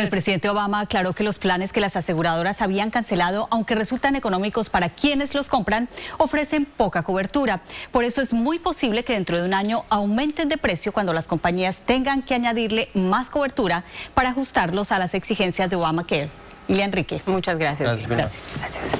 el pues presidente Obama aclaró que los planes que las aseguradoras habían cancelado, aunque resultan económicos para quienes los compran, ofrecen poca cobertura. Por eso es muy posible que dentro de un año aumenten de precio cuando las compañías tengan que añadirle más cobertura para ajustarlos a las exigencias de Obamacare. Ilia Enrique. Muchas Gracias. gracias.